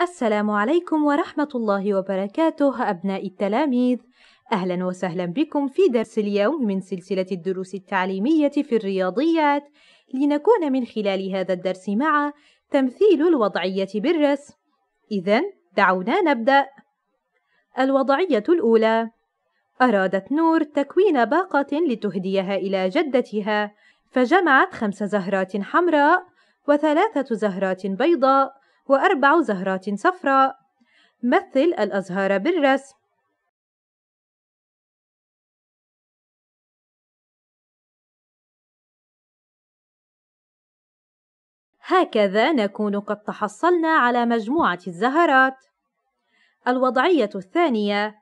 السلام عليكم ورحمة الله وبركاته أبناء التلاميذ أهلا وسهلا بكم في درس اليوم من سلسلة الدروس التعليمية في الرياضيات لنكون من خلال هذا الدرس مع تمثيل الوضعية بالرسم إذا دعونا نبدأ الوضعية الأولى أرادت نور تكوين باقة لتهديها إلى جدتها فجمعت خمس زهرات حمراء وثلاثة زهرات بيضاء وأربع زهرات صفراء مثل الأزهار بالرسم هكذا نكون قد تحصلنا على مجموعة الزهرات الوضعية الثانية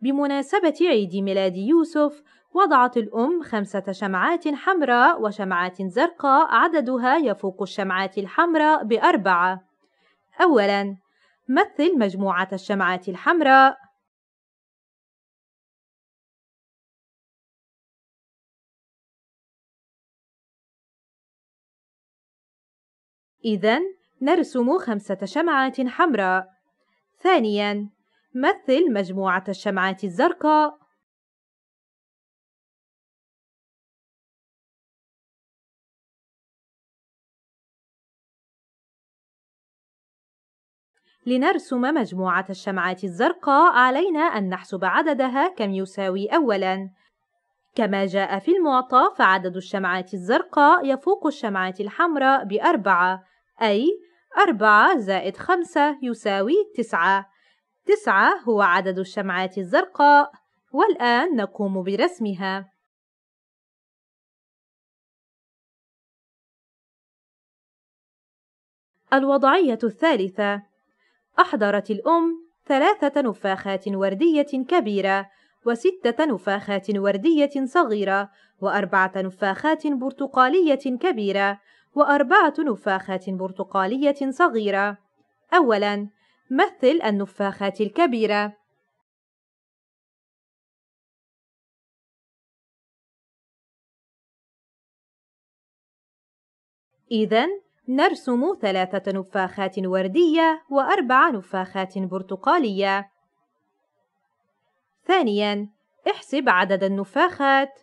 بمناسبة عيد ميلاد يوسف وضعت الأم خمسة شمعات حمراء وشمعات زرقاء عددها يفوق الشمعات الحمراء بأربعة أولاً مثل مجموعة الشمعات الحمراء إذا نرسم خمسة شمعات حمراء ثانياً مثل مجموعة الشمعات الزرقاء لنرسم مجموعة الشمعات الزرقاء علينا أن نحسب عددها كم يساوي أولاً كما جاء في المعطى فعدد الشمعات الزرقاء يفوق الشمعات الحمراء بأربعة أي أربعة زائد خمسة يساوي تسعة تسعة هو عدد الشمعات الزرقاء والآن نقوم برسمها الوضعية الثالثة أحضرت الأم ثلاثة نفاخات وردية كبيرة وستة نفاخات وردية صغيرة وأربعة نفاخات برتقالية كبيرة وأربعة نفاخات برتقالية صغيرة أولاً مثل النفاخات الكبيرة إذن نرسم ثلاثة نفاخات وردية وأربع نفاخات برتقالية. ثانياً، احسب عدد النفاخات.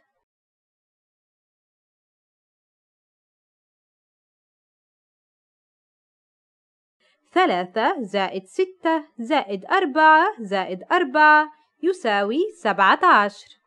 ثلاثة زائد ستة زائد أربعة زائد أربعة يساوي سبعة عشر.